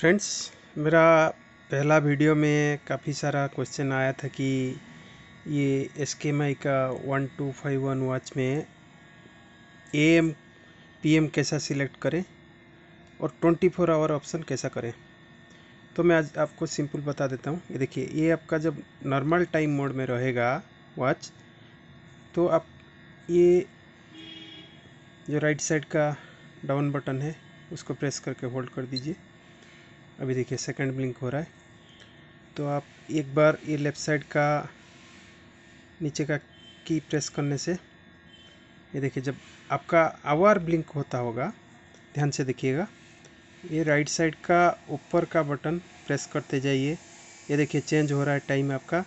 friends मेरा पहला video में काफ़ी सारा क्वेश्चन आया था कि ये एस के एम आई का one two five one watch में ए एम पी एम कैसा सिलेक्ट करें और ट्वेंटी फोर आवर ऑप्शन कैसा करें तो मैं आज आपको सिंपल बता देता हूँ ये देखिए ये आपका जब नॉर्मल टाइम मोड में रहेगा वॉच तो आप ये जो राइट साइड का डाउन बटन है उसको प्रेस करके होल्ड कर दीजिए अभी देखिए सेकंड ब्लिंक हो रहा है तो आप एक बार ये लेफ़्ट साइड का नीचे का की प्रेस करने से ये देखिए जब आपका आवार ब्लिंक होता होगा ध्यान से देखिएगा ये राइट साइड का ऊपर का बटन प्रेस करते जाइए ये देखिए चेंज हो रहा है टाइम आपका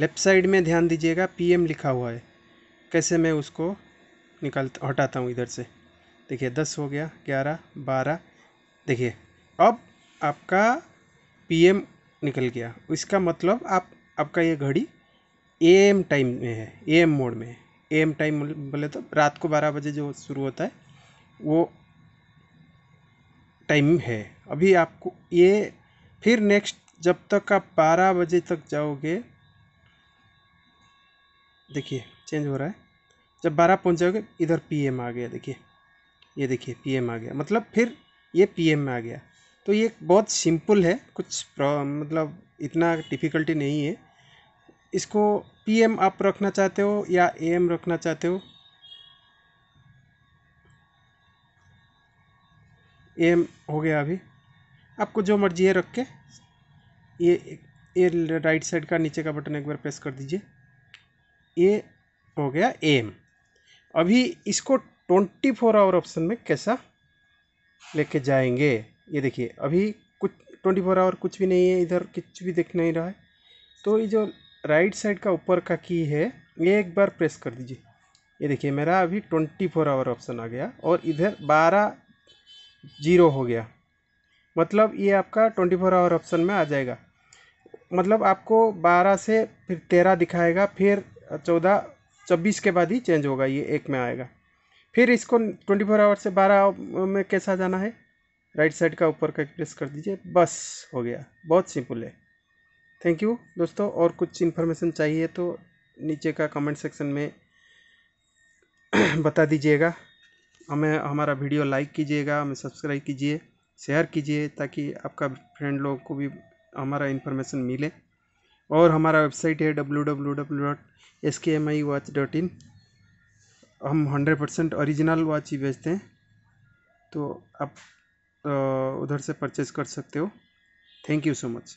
लेफ़्ट साइड में ध्यान दीजिएगा पीएम लिखा हुआ है कैसे मैं उसको निकाल हटाता हूँ इधर से देखिए दस हो गया ग्यारह बारह देखिए अब आपका पी एम निकल गया इसका मतलब आप आपका ये घड़ी ए एम टाइम में है ए एम मोड में है ए एम टाइम बोले तो रात को बारह बजे जो शुरू होता है वो टाइम है अभी आपको ये फिर नेक्स्ट जब तक आप बारह बजे तक जाओगे देखिए चेंज हो रहा है जब बारह पहुँच जाओगे इधर पीएम आ गया देखिए ये देखिए पीएम आ गया मतलब फिर ये पीएम में आ गया तो ये बहुत सिंपल है कुछ मतलब इतना डिफ़िकल्टी नहीं है इसको पी एम आप रखना चाहते हो या ए एम रखना चाहते हो ए एम हो गया अभी आपको जो मर्जी है रख के ये ये राइट साइड का नीचे का बटन एक बार प्रेस कर दीजिए ये हो गया ए एम अभी इसको ट्वेंटी फोर आवर ऑप्शन में कैसा लेके जाएंगे ये देखिए अभी कुछ ट्वेंटी फोर आवर कुछ भी नहीं है इधर कुछ भी दिख नहीं रहा है तो ये जो राइट साइड का ऊपर का की है ये एक बार प्रेस कर दीजिए ये देखिए मेरा अभी ट्वेंटी फोर आवर ऑप्शन आ गया और इधर बारह जीरो हो गया मतलब ये आपका ट्वेंटी फोर आवर ऑप्शन में आ जाएगा मतलब आपको बारह से फिर तेरह दिखाएगा फिर चौदह छब्बीस के बाद ही चेंज होगा ये एक में आएगा फिर इसको ट्वेंटी फोर आवर से बारह में कैसा जाना है राइट साइड का ऊपर का प्रेस कर दीजिए बस हो गया बहुत सिंपल है थैंक यू दोस्तों और कुछ इन्फॉर्मेशन चाहिए तो नीचे का कमेंट सेक्शन में बता दीजिएगा हमें हमारा वीडियो लाइक कीजिएगा हमें सब्सक्राइब कीजिए शेयर कीजिए ताकि आपका फ्रेंड लोगों को भी हमारा इन्फॉर्मेशन मिले और हमारा वेबसाइट है W W W dot S K M I watch dot in हम हंड्रेड परसेंट औरिजिनल वॉच ही बेचते हैं तो आप उधर से परचेज़ कर सकते हो थैंक यू सो मच